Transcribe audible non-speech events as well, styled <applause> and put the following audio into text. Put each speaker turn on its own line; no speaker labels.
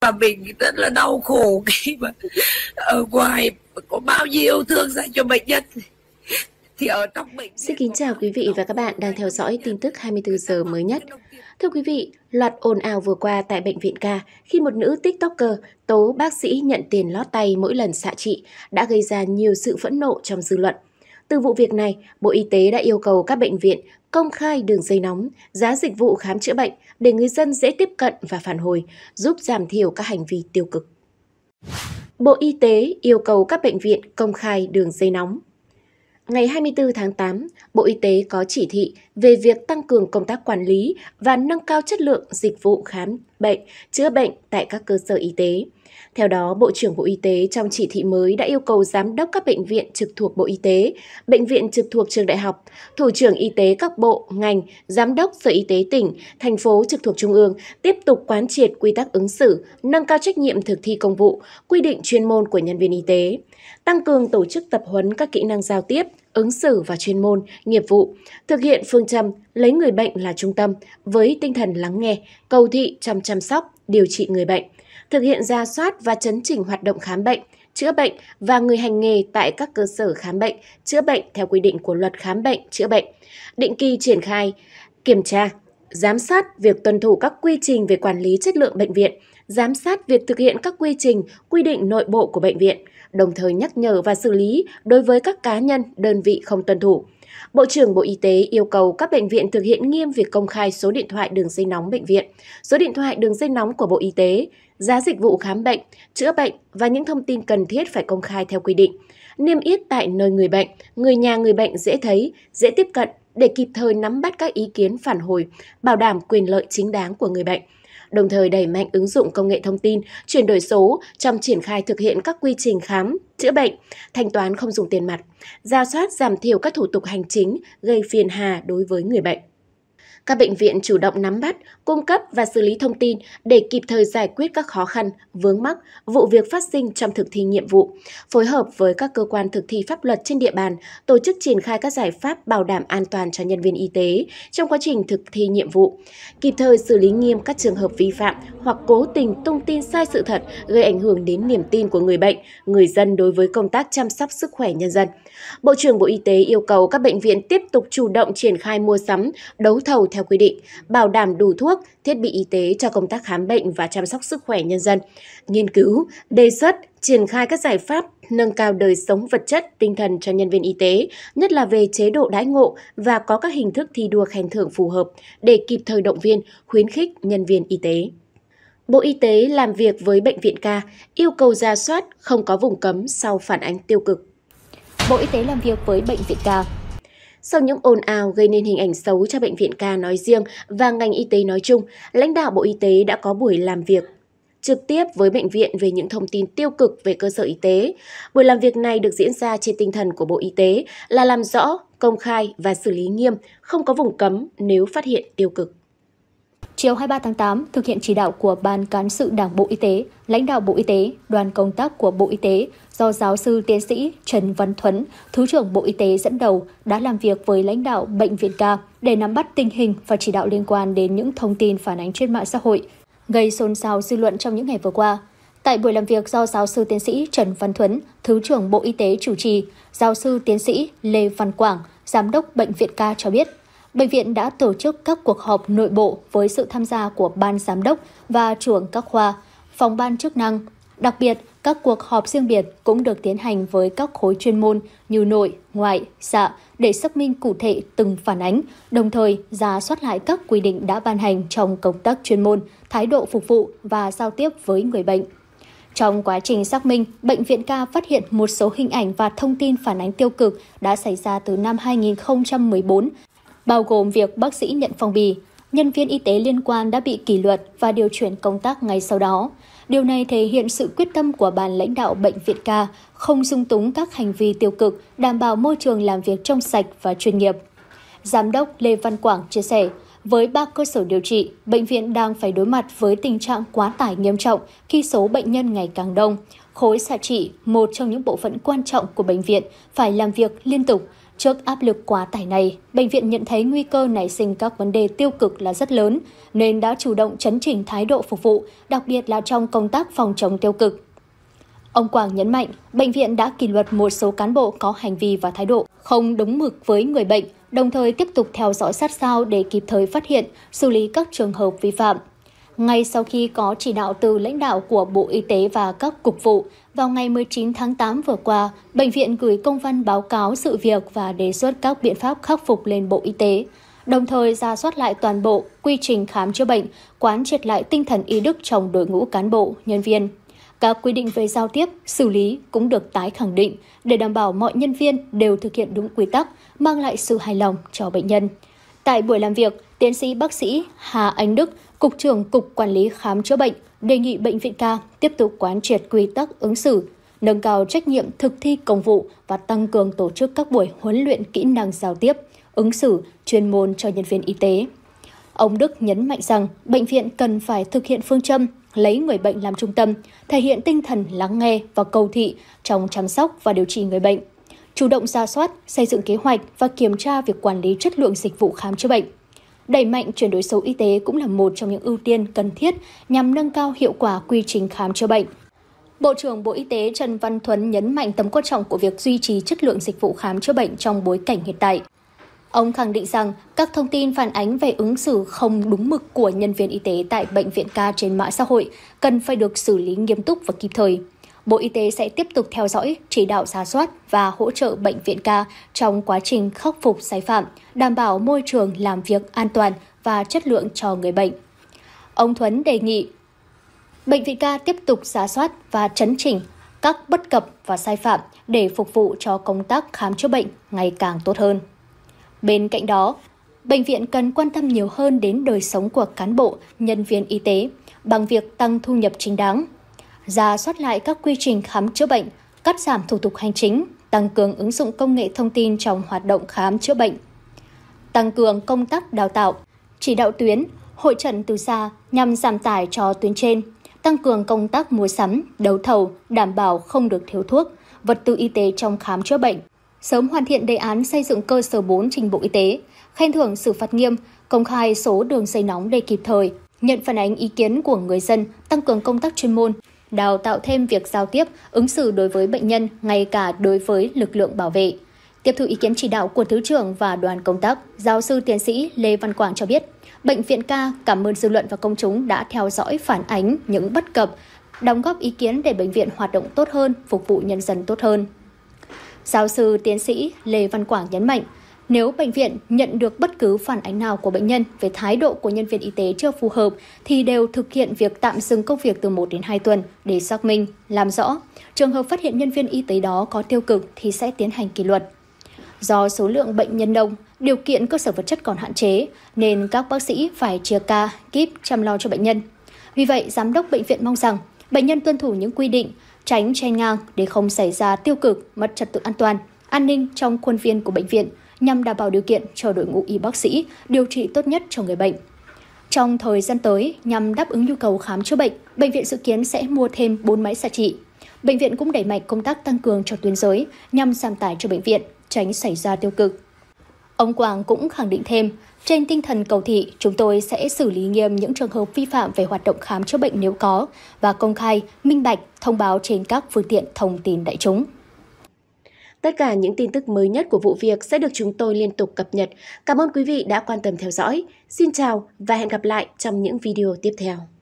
và mình rất là đau khổ <laughs> khi mà ở ngoài có bao nhiêu thương dành cho bệnh nhân thì ở trong bệnh Xin kính chào quý vị và các bạn đang theo dõi tin tức 24 giờ mới nhất. Thưa quý vị, loạt ồn ào vừa qua tại bệnh viện ca khi một nữ TikToker tố bác sĩ nhận tiền lót tay mỗi lần xạ trị đã gây ra nhiều sự phẫn nộ trong dư luận. Từ vụ việc này, Bộ Y tế đã yêu cầu các bệnh viện công khai đường dây nóng, giá dịch vụ khám chữa bệnh để người dân dễ tiếp cận và phản hồi, giúp giảm thiểu các hành vi tiêu cực. Bộ Y tế yêu cầu các bệnh viện công khai đường dây nóng. Ngày 24 tháng 8, Bộ Y tế có chỉ thị về việc tăng cường công tác quản lý và nâng cao chất lượng dịch vụ khám bệnh, chữa bệnh tại các cơ sở y tế theo đó, Bộ trưởng Bộ Y tế trong chỉ thị mới đã yêu cầu giám đốc các bệnh viện trực thuộc Bộ Y tế, bệnh viện trực thuộc trường đại học, thủ trưởng y tế các bộ, ngành, giám đốc Sở Y tế tỉnh, thành phố trực thuộc Trung ương tiếp tục quán triệt quy tắc ứng xử, nâng cao trách nhiệm thực thi công vụ, quy định chuyên môn của nhân viên y tế, tăng cường tổ chức tập huấn các kỹ năng giao tiếp, ứng xử và chuyên môn, nghiệp vụ, thực hiện phương châm lấy người bệnh là trung tâm với tinh thần lắng nghe, cầu thị trong chăm sóc, điều trị người bệnh – thực hiện ra soát và chấn chỉnh hoạt động khám bệnh, chữa bệnh và người hành nghề tại các cơ sở khám bệnh, chữa bệnh theo quy định của luật khám bệnh, chữa bệnh, định kỳ triển khai, kiểm tra, giám sát việc tuân thủ các quy trình về quản lý chất lượng bệnh viện, giám sát việc thực hiện các quy trình, quy định nội bộ của bệnh viện, đồng thời nhắc nhở và xử lý đối với các cá nhân, đơn vị không tuân thủ. Bộ trưởng Bộ Y tế yêu cầu các bệnh viện thực hiện nghiêm việc công khai số điện thoại đường dây nóng bệnh viện, số điện thoại đường dây nóng của Bộ Y tế, giá dịch vụ khám bệnh, chữa bệnh và những thông tin cần thiết phải công khai theo quy định. Niêm yết tại nơi người bệnh, người nhà người bệnh dễ thấy, dễ tiếp cận để kịp thời nắm bắt các ý kiến phản hồi, bảo đảm quyền lợi chính đáng của người bệnh đồng thời đẩy mạnh ứng dụng công nghệ thông tin, chuyển đổi số trong triển khai thực hiện các quy trình khám, chữa bệnh, thanh toán không dùng tiền mặt, ra soát giảm thiểu các thủ tục hành chính gây phiền hà đối với người bệnh. Các bệnh viện chủ động nắm bắt, cung cấp và xử lý thông tin để kịp thời giải quyết các khó khăn, vướng mắc, vụ việc phát sinh trong thực thi nhiệm vụ, phối hợp với các cơ quan thực thi pháp luật trên địa bàn, tổ chức triển khai các giải pháp bảo đảm an toàn cho nhân viên y tế trong quá trình thực thi nhiệm vụ, kịp thời xử lý nghiêm các trường hợp vi phạm hoặc cố tình tung tin sai sự thật gây ảnh hưởng đến niềm tin của người bệnh, người dân đối với công tác chăm sóc sức khỏe nhân dân. Bộ trưởng Bộ Y tế yêu cầu các bệnh viện tiếp tục chủ động triển khai mua sắm, đấu thầu theo theo quy định, bảo đảm đủ thuốc, thiết bị y tế cho công tác khám bệnh và chăm sóc sức khỏe nhân dân, nghiên cứu, đề xuất, triển khai các giải pháp nâng cao đời sống vật chất, tinh thần cho nhân viên y tế, nhất là về chế độ đãi ngộ và có các hình thức thi đua khen thưởng phù hợp để kịp thời động viên, khuyến khích nhân viên y tế. Bộ Y tế làm việc với bệnh viện ca, yêu cầu ra soát không có vùng cấm sau phản ánh tiêu cực. Bộ Y tế làm việc với bệnh viện ca, sau những ồn ào gây nên hình ảnh xấu cho bệnh viện ca nói riêng và ngành y tế nói chung, lãnh đạo Bộ Y tế đã có buổi làm việc trực tiếp với bệnh viện về những thông tin tiêu cực về cơ sở y tế. Buổi làm việc này được diễn ra trên tinh thần của Bộ Y tế là làm rõ, công khai và xử lý nghiêm,
không có vùng cấm nếu phát hiện tiêu cực. Chiều 23 tháng 8, thực hiện chỉ đạo của Ban Cán sự Đảng Bộ Y tế, lãnh đạo Bộ Y tế, đoàn công tác của Bộ Y tế do giáo sư tiến sĩ Trần Văn Thuấn, Thứ trưởng Bộ Y tế dẫn đầu đã làm việc với lãnh đạo Bệnh viện ca để nắm bắt tình hình và chỉ đạo liên quan đến những thông tin phản ánh trên mạng xã hội, gây xôn xao dư luận trong những ngày vừa qua. Tại buổi làm việc do giáo sư tiến sĩ Trần Văn Thuấn, Thứ trưởng Bộ Y tế chủ trì, giáo sư tiến sĩ Lê Văn Quảng, Giám đốc Bệnh viện ca cho biết, bệnh viện đã tổ chức các cuộc họp nội bộ với sự tham gia của ban giám đốc và trưởng các khoa, phòng ban chức năng. Đặc biệt, các cuộc họp riêng biệt cũng được tiến hành với các khối chuyên môn như nội, ngoại, dạ để xác minh cụ thể từng phản ánh, đồng thời ra soát lại các quy định đã ban hành trong công tác chuyên môn, thái độ phục vụ và giao tiếp với người bệnh. Trong quá trình xác minh, Bệnh viện ca phát hiện một số hình ảnh và thông tin phản ánh tiêu cực đã xảy ra từ năm 2014 bao gồm việc bác sĩ nhận phong bì, nhân viên y tế liên quan đã bị kỷ luật và điều chuyển công tác ngay sau đó. Điều này thể hiện sự quyết tâm của ban lãnh đạo bệnh viện ca không dung túng các hành vi tiêu cực, đảm bảo môi trường làm việc trong sạch và chuyên nghiệp. Giám đốc Lê Văn Quảng chia sẻ, với ba cơ sở điều trị, bệnh viện đang phải đối mặt với tình trạng quá tải nghiêm trọng khi số bệnh nhân ngày càng đông. Khối xạ trị, một trong những bộ phận quan trọng của bệnh viện, phải làm việc liên tục, Trước áp lực quá tải này, bệnh viện nhận thấy nguy cơ nảy sinh các vấn đề tiêu cực là rất lớn, nên đã chủ động chấn chỉnh thái độ phục vụ, đặc biệt là trong công tác phòng chống tiêu cực. Ông Quảng nhấn mạnh, bệnh viện đã kỷ luật một số cán bộ có hành vi và thái độ không đúng mực với người bệnh, đồng thời tiếp tục theo dõi sát sao để kịp thời phát hiện, xử lý các trường hợp vi phạm, ngay sau khi có chỉ đạo từ lãnh đạo của Bộ Y tế và các cục vụ, vào ngày 19 tháng 8 vừa qua, bệnh viện gửi công văn báo cáo sự việc và đề xuất các biện pháp khắc phục lên Bộ Y tế, đồng thời ra soát lại toàn bộ quy trình khám chữa bệnh, quán triệt lại tinh thần y đức trong đội ngũ cán bộ, nhân viên. Các quy định về giao tiếp, xử lý cũng được tái khẳng định để đảm bảo mọi nhân viên đều thực hiện đúng quy tắc, mang lại sự hài lòng cho bệnh nhân. Tại buổi làm việc, tiến sĩ bác sĩ Hà Anh Đức, Cục trưởng Cục Quản lý Khám chữa bệnh đề nghị Bệnh viện ca tiếp tục quán triệt quy tắc ứng xử, nâng cao trách nhiệm thực thi công vụ và tăng cường tổ chức các buổi huấn luyện kỹ năng giao tiếp, ứng xử, chuyên môn cho nhân viên y tế. Ông Đức nhấn mạnh rằng bệnh viện cần phải thực hiện phương châm lấy người bệnh làm trung tâm, thể hiện tinh thần lắng nghe và cầu thị trong chăm sóc và điều trị người bệnh, chủ động ra soát, xây dựng kế hoạch và kiểm tra việc quản lý chất lượng dịch vụ khám chữa bệnh, Đẩy mạnh chuyển đổi số y tế cũng là một trong những ưu tiên cần thiết nhằm nâng cao hiệu quả quy trình khám chữa bệnh. Bộ trưởng Bộ Y tế Trần Văn Thuấn nhấn mạnh tầm quan trọng của việc duy trì chất lượng dịch vụ khám chữa bệnh trong bối cảnh hiện tại. Ông khẳng định rằng các thông tin phản ánh về ứng xử không đúng mực của nhân viên y tế tại bệnh viện ca trên mạng xã hội cần phải được xử lý nghiêm túc và kịp thời. Bộ Y tế sẽ tiếp tục theo dõi, chỉ đạo giả soát và hỗ trợ bệnh viện ca trong quá trình khắc phục sai phạm, đảm bảo môi trường làm việc an toàn và chất lượng cho người bệnh. Ông Thuấn đề nghị Bệnh viện ca tiếp tục giả soát và chấn chỉnh các bất cập và sai phạm để phục vụ cho công tác khám chữa bệnh ngày càng tốt hơn. Bên cạnh đó, bệnh viện cần quan tâm nhiều hơn đến đời sống của cán bộ, nhân viên y tế bằng việc tăng thu nhập chính đáng, ra soát lại các quy trình khám chữa bệnh, cắt giảm thủ tục hành chính, tăng cường ứng dụng công nghệ thông tin trong hoạt động khám chữa bệnh, tăng cường công tác đào tạo, chỉ đạo tuyến, hội trận từ xa nhằm giảm tải cho tuyến trên, tăng cường công tác mua sắm, đấu thầu, đảm bảo không được thiếu thuốc, vật tư y tế trong khám chữa bệnh, sớm hoàn thiện đề án xây dựng cơ sở 4 trình Bộ Y tế, khen thưởng xử phạt nghiêm, công khai số đường dây nóng để kịp thời, nhận phản ánh ý kiến của người dân, tăng cường công tác chuyên môn, đào tạo thêm việc giao tiếp, ứng xử đối với bệnh nhân, ngay cả đối với lực lượng bảo vệ. Tiếp thu ý kiến chỉ đạo của Thứ trưởng và đoàn công tác, giáo sư tiến sĩ Lê Văn Quảng cho biết, Bệnh viện ca cảm ơn dư luận và công chúng đã theo dõi phản ánh những bất cập, đóng góp ý kiến để bệnh viện hoạt động tốt hơn, phục vụ nhân dân tốt hơn. Giáo sư tiến sĩ Lê Văn Quảng nhấn mạnh, nếu bệnh viện nhận được bất cứ phản ánh nào của bệnh nhân về thái độ của nhân viên y tế chưa phù hợp thì đều thực hiện việc tạm dừng công việc từ 1 đến 2 tuần để xác minh, làm rõ. Trường hợp phát hiện nhân viên y tế đó có tiêu cực thì sẽ tiến hành kỷ luật. Do số lượng bệnh nhân đông, điều kiện cơ sở vật chất còn hạn chế nên các bác sĩ phải chia ca, kíp chăm lo cho bệnh nhân. Vì vậy, giám đốc bệnh viện mong rằng bệnh nhân tuân thủ những quy định, tránh chen ngang để không xảy ra tiêu cực, mất trật tự an toàn, an ninh trong khuôn viên của bệnh viện – nhằm đảm bảo điều kiện cho đội ngũ y bác sĩ điều trị tốt nhất cho người bệnh. Trong thời gian tới, nhằm đáp ứng nhu cầu khám chữa bệnh, bệnh viện dự kiến sẽ mua thêm 4 máy xạ trị. Bệnh viện cũng đẩy mạnh công tác tăng cường cho tuyến giới nhằm giảm tải cho bệnh viện, tránh xảy ra tiêu cực. Ông Quang cũng khẳng định thêm, trên tinh thần cầu thị, chúng tôi sẽ xử lý nghiêm những trường hợp vi phạm về hoạt động khám chữa bệnh nếu có và công khai, minh bạch, thông báo trên các phương tiện thông tin đại chúng. Tất cả những tin tức mới nhất của vụ việc sẽ được chúng tôi liên tục cập nhật. Cảm ơn quý
vị đã quan tâm theo dõi. Xin chào và hẹn gặp lại trong những video tiếp theo.